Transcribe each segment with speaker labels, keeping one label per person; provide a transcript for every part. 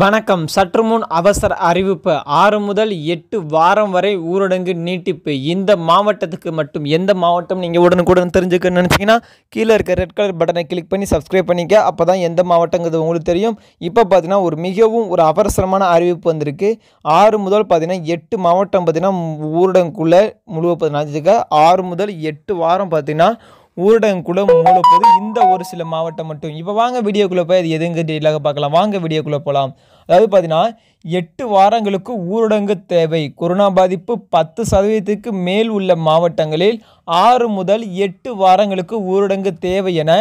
Speaker 1: வணக்கம் சற்றுமுன் அவசர அறிவிப்பு ஆறு முதல் எட்டு வாரம் வரை ஊரடங்கு நீட்டிப்பு இந்த மாவட்டத்துக்கு மட்டும் எந்த மாவட்டம் நீங்கள் உடனுக்குடன் தெரிஞ்சுக்கணும்னு நினச்சிங்கன்னா கீழே இருக்க ரெட் கலர் பட்டனை கிளிக் பண்ணி சப்ஸ்கிரைப் பண்ணிக்க அப்போ தான் எந்த மாவட்டங்கிறது உங்களுக்கு தெரியும் இப்போ பார்த்தீங்கன்னா ஒரு மிகவும் ஒரு அவசரமான அறிவிப்பு வந்திருக்கு ஆறு முதல் பார்த்தீங்கன்னா எட்டு மாவட்டம் பார்த்திங்கன்னா ஊரடங்குள்ளே முழுவ ஆறு முதல் எட்டு வாரம் பார்த்திங்கன்னா ஊரடங்கு கூட மூடப்போது இந்த ஒரு சில மாவட்டம் மட்டும் இப்போ வாங்க வீடியோக்குள்ளே போய் அது டீட்டெயிலாக பார்க்கலாம் வாங்க வீடியோக்குள்ளே போகலாம் அதாவது பார்த்தீங்கன்னா எட்டு வாரங்களுக்கு ஊரடங்கு தேவை கொரோனா பாதிப்பு பத்து சதவீதத்திற்கு மேல் உள்ள மாவட்டங்களில் ஆறு முதல் எட்டு வாரங்களுக்கு ஊரடங்கு தேவை என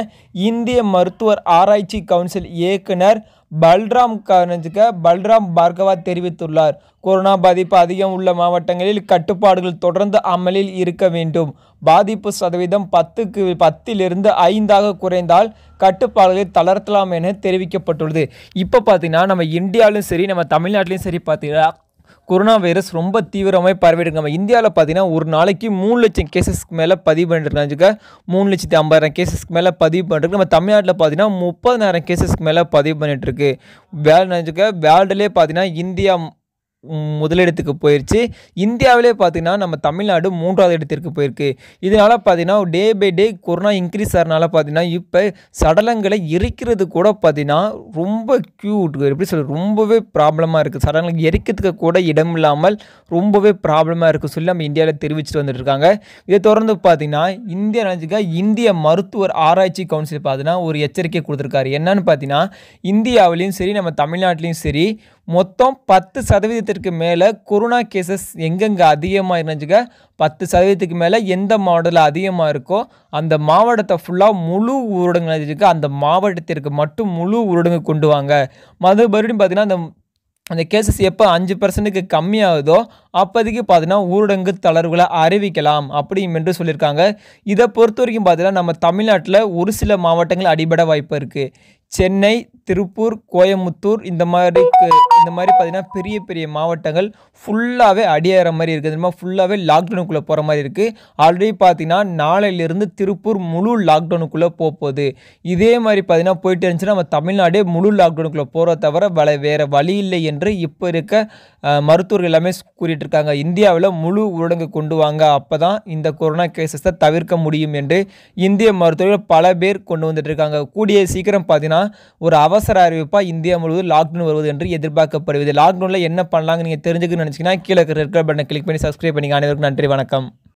Speaker 1: இந்திய மருத்துவர் ஆராய்ச்சி கவுன்சில் இயக்குனர் பல்ராம் கனஜுக பல்ராம் பார்கவா தெரிவித்துள்ளார் கொரோனா பாதிப்பு அதிகம் உள்ள மாவட்டங்களில் கட்டுப்பாடுகள் தொடர்ந்து அமலில் இருக்க வேண்டும் பாதிப்பு சதவீதம் பத்துக்கு பத்திலிருந்து ஐந்தாக குறைந்தால் கட்டுப்பாடுகளை தளர்த்தலாம் என தெரிவிக்கப்பட்டுள்ளது இப்போ பார்த்தீங்கன்னா நம்ம இந்தியாவிலும் சரி நம்ம தமிழ் தமிழ்நாட்டிலையும் சரி பார்த்தீங்கன்னா கொரோனா வைரஸ் ரொம்ப தீவிரமாக பரவிடுங்க நம்ம இந்தியாவில் பார்த்தீங்கன்னா ஒரு நாளைக்கு மூணு லட்சம் கேசஸ்க்கு மேலே பதிவு பண்ணிருக்காங்க மூணு லட்சத்தி ஐம்பதாயிரம் கேசஸ்க்கு மேலே பதிவு பண்ணிருக்கு நம்ம தமிழ்நாட்டில் பார்த்தீங்கன்னா முப்பதாயிரம் கேசஸ்க்கு மேலே பதிவு பண்ணிட்டுருக்கு வேர்ல்டு நினச்சிக்க வேர்ல்டுலேயே பார்த்தீங்கன்னா இந்தியா முதலிடத்துக்கு போயிடுச்சு இந்தியாவிலே பார்த்தீங்கன்னா நம்ம தமிழ்நாடு மூன்றாவது இடத்திற்கு போயிருக்கு இதனால் பார்த்தீங்கன்னா day by day corona increase ஆகிறனால பார்த்தீங்கன்னா இப்போ சடலங்களை எரிக்கிறது கூட பார்த்திங்கன்னா ரொம்ப க்யூட் எப்படி சொல்கிறது ரொம்பவே ப்ராப்ளமாக இருக்குது சடலங்களை எரிக்கிறதுக்கு கூட இடம் இல்லாமல் ரொம்பவே ப்ராப்ளமாக இருக்குது சொல்லி நம்ம இந்தியாவில் தெரிவிச்சுட்டு வந்துட்டுருக்காங்க இதை தொடர்ந்து பார்த்தீங்கன்னா இந்திய நினைச்சுக்க இந்திய மருத்துவர் ஆராய்ச்சி கவுன்சில் பார்த்தீங்கன்னா ஒரு எச்சரிக்கை கொடுத்துருக்காரு என்னன்னு பார்த்தீங்கன்னா இந்தியாவிலையும் சரி நம்ம தமிழ்நாட்டிலையும் சரி மொத்தம் பத்து சதவீதத்திற்கு மேலே கொரோனா கேசஸ் எங்கெங்கே அதிகமாக இருந்துச்சுக்க பத்து சதவீதத்துக்கு மேலே எந்த மாவட்டத்தில் அதிகமாக இருக்கோ அந்த மாவட்டத்தை ஃபுல்லாக முழு ஊரடங்கு இருந்துச்சுக்க அந்த மாவட்டத்திற்கு மட்டும் முழு ஊரடங்கு கொண்டு வாங்க மறுபடியும் பார்த்திங்கன்னா அந்த அந்த கேசஸ் எப்போ அஞ்சு பர்சன்ட்டுக்கு கம்மியாகுதோ அப்போதைக்கு பார்த்தீங்கன்னா ஊரடங்கு தளர்வுகளை அறிவிக்கலாம் என்று சொல்லியிருக்காங்க இதை பொறுத்த வரைக்கும் பார்த்தீங்கன்னா நம்ம தமிழ்நாட்டில் ஒரு சில மாவட்டங்கள் அடிபட வாய்ப்பு இருக்குது சென்னை திருப்பூர் கோயம்புத்தூர் இந்த மாதிரி இந்த மாதிரி பார்த்தீங்கன்னா பெரிய பெரிய மாவட்டங்கள் ஃபுல்லாகவே அடியேற மாதிரி இருக்குது தெரியுமா ஃபுல்லாகவே லாக்டவுனுக்குள்ளே போகிற மாதிரி இருக்குது ஆல்ரெடி பார்த்திங்கன்னா நாளையிலேருந்து திருப்பூர் முழு லாக்டவுனுக்குள்ளே போகுது இதே மாதிரி பார்த்திங்கன்னா போயிட்டு இருந்துச்சுன்னா நம்ம தமிழ்நாடே முழு லாக்டவுனுக்குள்ளே போகிறத தவிர வள வேறு வழி இல்லை என்று இப்போ இருக்க மருத்துவர்கள் எல்லாமே இருக்காங்க இந்தியாவில் முழு ஊரடங்கு கொண்டு வாங்க அப்போ தான் இந்த கொரோனா கேசஸை தவிர்க்க முடியும் என்று இந்திய மருத்துவர்கள் பல பேர் கொண்டு வந்துட்டு இருக்காங்க கூடிய சீக்கிரம் பார்த்தீங்கன்னா பார்த்தீங்கன்னா ஒரு அவசர அறிவிப்பாக இந்தியா முழுவதும் லாக்டவுன் வருவது என்று எதிர்பார்க்கப்படுவது லாக்டவுனில் என்ன பண்ணலாம்னு நீங்கள் தெரிஞ்சுக்கணும்னு நினச்சிங்கன்னா கீழே ரெட் கலர் பட்டனை கிளிக் பண்ணி சப்ஸ்கிரைப் பண்ணிக்கலாம் அனைவருக்கும் நன்றி வணக்கம்